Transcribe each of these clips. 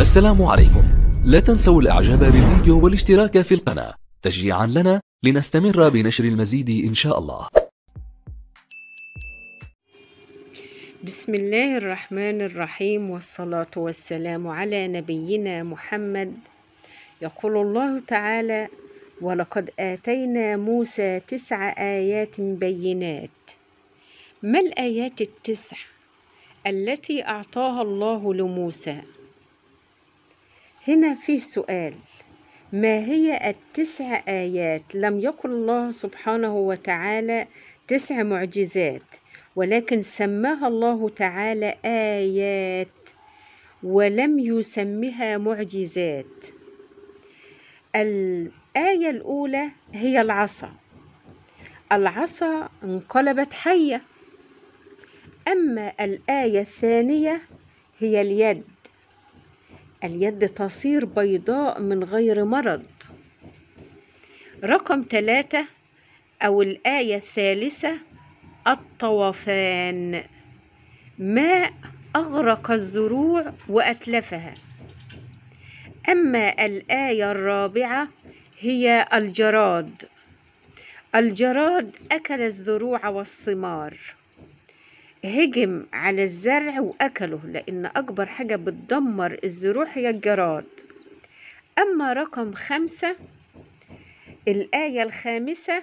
السلام عليكم لا تنسوا الاعجاب بالفيديو والاشتراك في القناة تشجيعا لنا لنستمر بنشر المزيد ان شاء الله بسم الله الرحمن الرحيم والصلاة والسلام على نبينا محمد يقول الله تعالى ولقد آتينا موسى تسع آيات بينات ما الآيات التسع التي أعطاها الله لموسى هنا فيه سؤال ما هي التسع آيات لم يقل الله سبحانه وتعالى تسع معجزات ولكن سماها الله تعالى آيات ولم يسمها معجزات الآية الأولى هي العصا العصا انقلبت حية أما الآية الثانية هي اليد اليد تصير بيضاء من غير مرض رقم ثلاثة أو الآية الثالثة الطوفان ماء أغرق الزروع وأتلفها أما الآية الرابعة هي الجراد الجراد أكل الزروع والثمار هجم على الزرع وأكله لأن أكبر حاجة بتدمر الزروع هي الجراد أما رقم خمسة الآية الخامسة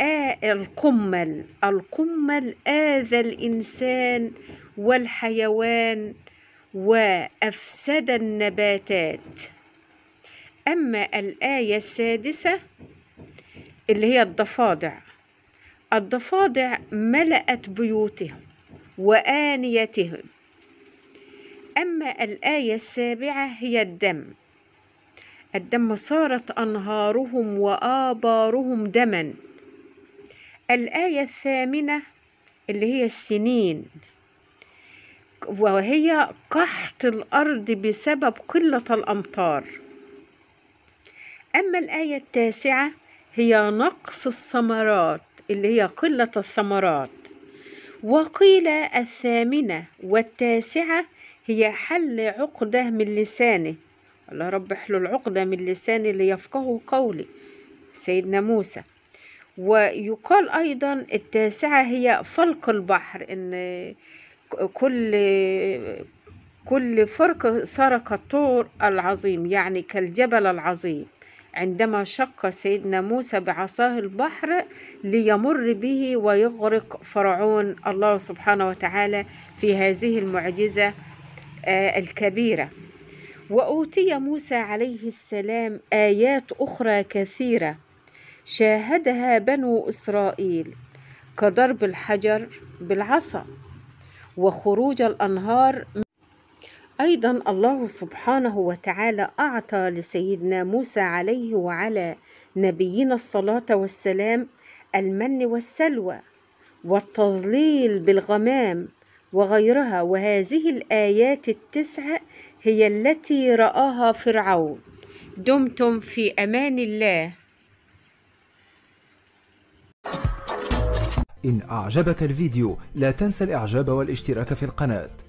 آه القمل القمل آذى الإنسان والحيوان وأفسد النباتات أما الآية السادسة اللي هي الضفادع الضفادع ملأت بيوتهم وآنيتهم أما الآية السابعة هي الدم الدم صارت أنهارهم وآبارهم دما الآية الثامنة اللي هي السنين وهي قحط الأرض بسبب قلة الأمطار أما الآية التاسعة هي نقص الثمرات اللي هي قلة الثمرات وقيل الثامنة والتاسعة هي حل عقدة من لسانه الله رب احلوا العقدة من لسانه ليفقهوا قولي سيدنا موسى ويقال أيضا التاسعة هي فلق البحر إن كل كل فرق سرق الطور العظيم يعني كالجبل العظيم عندما شق سيدنا موسى بعصاه البحر ليمر به ويغرق فرعون الله سبحانه وتعالى في هذه المعجزة آه، الكبيرة وأوتي موسى عليه السلام آيات أخرى كثيرة شاهدها بنو إسرائيل كضرب الحجر بالعصا وخروج الأنهار أيضا الله سبحانه وتعالى أعطى لسيدنا موسى عليه وعلى نبينا الصلاة والسلام المن والسلوى والتضليل بالغمام وغيرها وهذه الآيات التسعة هي التي رآها فرعون دمتم في أمان الله إن أعجبك الفيديو لا تنسى الإعجاب والاشتراك في القناة